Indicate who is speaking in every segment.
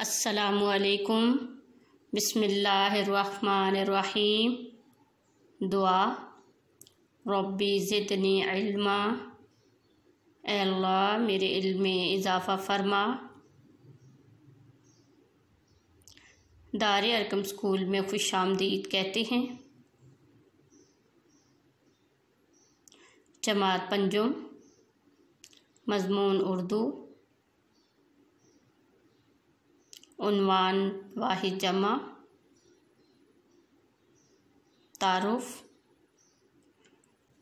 Speaker 1: असलकुम बसमीम दुआ रबी ज़िदनी इल्मा अल्लाह मेरे इल्म में इजाफ़ा फरमा दार अरकम स्कूल में खुश आमदीद कहते हैं जमात पंजम मजमून उर्दू उनवान वाहिद जमा तारुफ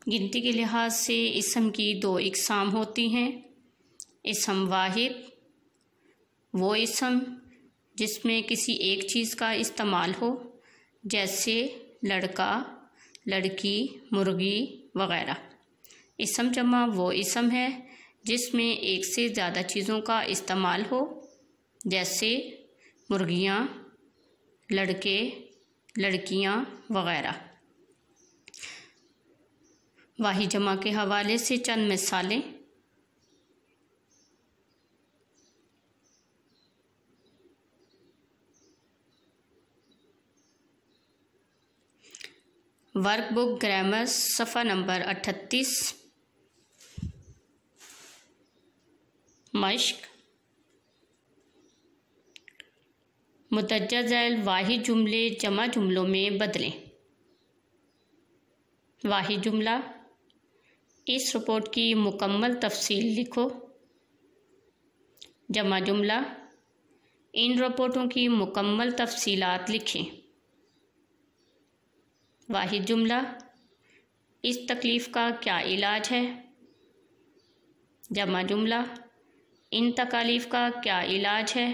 Speaker 1: गिनती के लिहाज से इसम की दो इकसाम होती हैं इसम वाहिद वो इसम जिसमें किसी एक चीज़ का इस्तेमाल हो जैसे लड़का लड़की मुर्गी वगैरह इसम जमा वो इसम है जिसमें एक से ज़्यादा चीज़ों का इस्तेमाल हो जैसे मुर्गियाँ लड़के लड़कियाँ वगैरह वाही जमा के हवाले से चंद मिसालें वर्कबुक ग्रामर सफ़ा नंबर अठतीस मश्क मुतजा झैल वाहिद जुमले जमा जुमलों में बदलें वाहि जुमला इस रिपोर्ट की मुकम्मल तफसील लिखो जमा जुमला इन रिपोर्टों की मुकम्मल तफसीलात लिखें वाहि जुमला इस तकलीफ़ का क्या इलाज है जमा जुमला इन तकालीफ का क्या इलाज है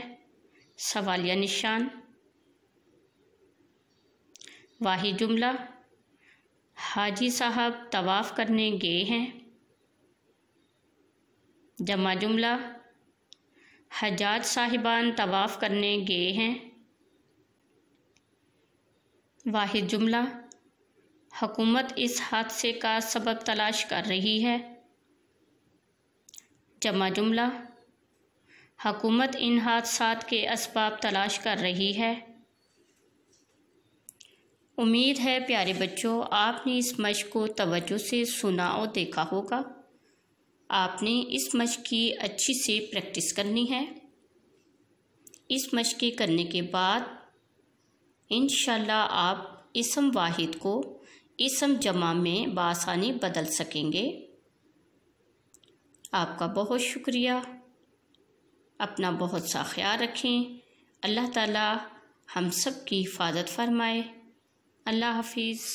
Speaker 1: सवालिया निशान वाहि जुमला हाजी साहब तवाफ़ करने गए हैं जमा जुमला हजाज साहिबान तवाफ़ करने गए हैं वाहिद जुमला हुकूमत इस हादसे का सबब तलाश कर रही है जमा जुमला हकूमत इन हादसा के इसबाब तलाश कर रही है उम्मीद है प्यारे बच्चों आपने इस मश्क को तवज्जो से सुना और देखा होगा आपने इस मश्क की अच्छी से प्रैक्टिस करनी है इस के करने के बाद इन आप इसम वाहिद को इसम जमा में बासानी बदल सकेंगे आपका बहुत शुक्रिया अपना बहुत सा ख्याल रखें अल्लाह ताला हम सब की हिफाजत फरमाए अल्लाह हाफिज़